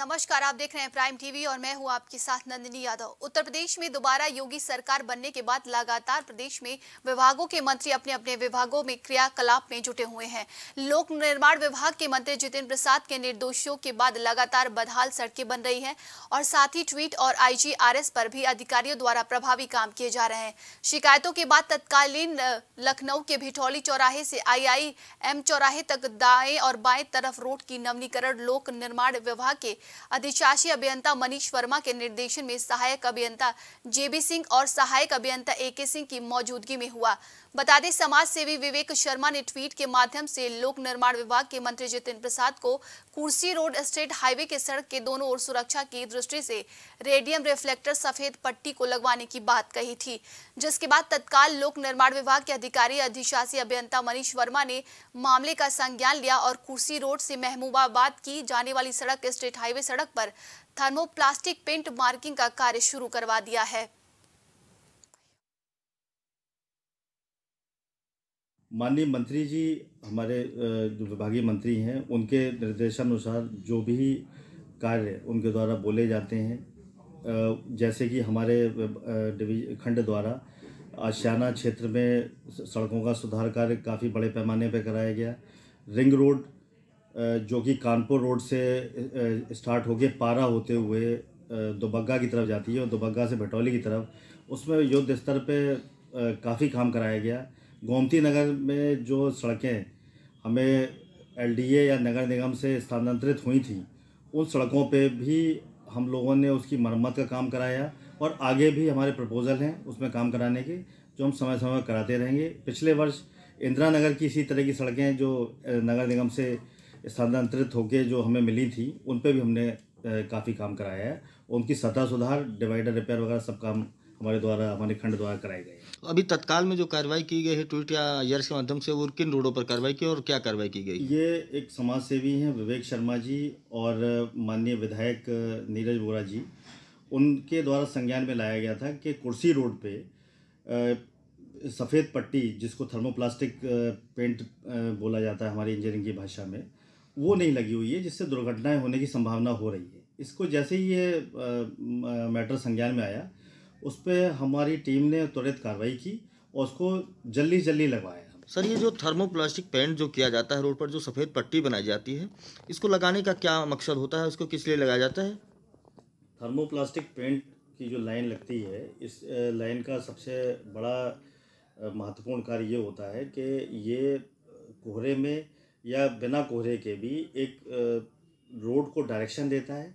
नमस्कार आप देख रहे हैं प्राइम टीवी और मैं हूं आपके साथ नंदिनी यादव उत्तर प्रदेश में दोबारा योगी सरकार बनने के बाद लगातार प्रदेश में विभागों के मंत्री अपने अपने विभागों में क्रियाकलाप में जुटे हुए हैं लोक निर्माण विभाग के मंत्री जितेंद्र प्रसाद के निर्देशों के बाद लगातार बदहाल सड़कें बन रही है और साथ ही ट्वीट और आई पर भी अधिकारियों द्वारा प्रभावी काम किए जा रहे हैं शिकायतों के बाद तत्कालीन लखनऊ के भिठौली चौराहे से आई चौराहे तक दाएं और बाएं तरफ रोड की नवनीकरण लोक निर्माण विभाग के अधिशासी अभियंता मनीष वर्मा के निर्देशन में सहायक अभियंता जेबी सिंह और सहायक अभियंता ए के सिंह की मौजूदगी में हुआ बता दें समाज सेवी विवेक शर्मा ने ट्वीट के माध्यम से लोक निर्माण विभाग के मंत्री जितिन प्रसाद को कुर्सी रोड स्टेट हाईवे के सड़क के दोनों ओर सुरक्षा की दृष्टि से रेडियम रिफ्लेक्टर सफेद पट्टी को लगवाने की बात कही थी जिसके बाद तत्काल लोक निर्माण विभाग के अधिकारी अधिशासी अभियंता मनीष वर्मा ने मामले का संज्ञान लिया और कुर्सी रोड से महमूबाबाद की जाने वाली सड़क स्टेट हाईवे सड़क पर थर्मोप्लास्टिक पेंट मार्किंग का कार्य शुरू करवा दिया है माननीय मंत्री जी हमारे जो विभागीय मंत्री हैं उनके निर्देशानुसार जो भी कार्य उनके द्वारा बोले जाते हैं जैसे कि हमारे खंड द्वारा आशियाना क्षेत्र में सड़कों का सुधार कार्य काफ़ी बड़े पैमाने पर कराया गया रिंग रोड जो कि कानपुर रोड से स्टार्ट होकर पारा होते हुए दोबग्गा की तरफ जाती है और दोबग्गा से भटौली की तरफ उसमें युद्ध स्तर पर काफ़ी काम कराया गया गोमती नगर में जो सड़कें हमें एलडीए या नगर निगम से स्थानांतरित हुई थी उन सड़कों पे भी हम लोगों ने उसकी मरम्मत का काम कराया और आगे भी हमारे प्रपोज़ल हैं उसमें काम कराने के जो हम समय समय पर कराते रहेंगे पिछले वर्ष इंदिरा नगर की इसी तरह की सड़कें जो नगर निगम से स्थानांतरित होकर जो हमें मिली थी उन पर भी हमने काफ़ी काम कराया है उनकी सतह सुधार डिवाइडर रिपेयर वगैरह सब काम हमारे द्वारा हमारे खंड द्वारा कराए गए तो अभी तत्काल में जो कार्रवाई की गई है ट्वीट या यर्स के माध्यम से वो किन रोडों पर कार्रवाई की और क्या कार्रवाई की गई ये एक समाज सेवी हैं विवेक शर्मा जी और माननीय विधायक नीरज बोरा जी उनके द्वारा संज्ञान में लाया गया था कि कुर्सी रोड पे सफ़ेद पट्टी जिसको थर्मोप्लास्टिक पेंट बोला जाता है हमारी इंजीनियरिंग की भाषा में वो नहीं लगी हुई है जिससे दुर्घटनाएं होने की संभावना हो रही है इसको जैसे ही ये मैटर संज्ञान में आया उस पर हमारी टीम ने त्वरित कार्रवाई की और उसको जल्दी जल्दी लगवाया सर ये जो थर्मोप्लास्टिक पेंट जो किया जाता है रोड पर जो सफ़ेद पट्टी बनाई जाती है इसको लगाने का क्या मकसद होता है उसको किस लिए लगाया जाता है थर्मोप्लास्टिक पेंट की जो लाइन लगती है इस लाइन का सबसे बड़ा महत्वपूर्ण कार्य ये होता है कि ये कोहरे में या बिना कोहरे के भी एक रोड को डायरेक्शन देता है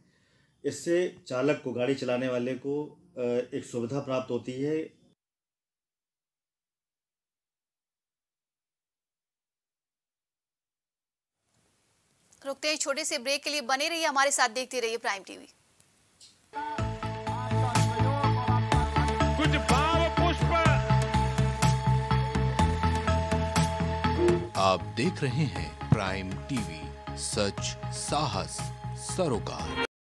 इससे चालक को गाड़ी चलाने वाले को एक सुविधा प्राप्त होती है रुकते हैं छोटे से ब्रेक के लिए बने रहिए हमारे साथ देखते रहिए प्राइम टीवी कुछ भाव पुष्प आप देख रहे हैं प्राइम टीवी सच साहस सरोकार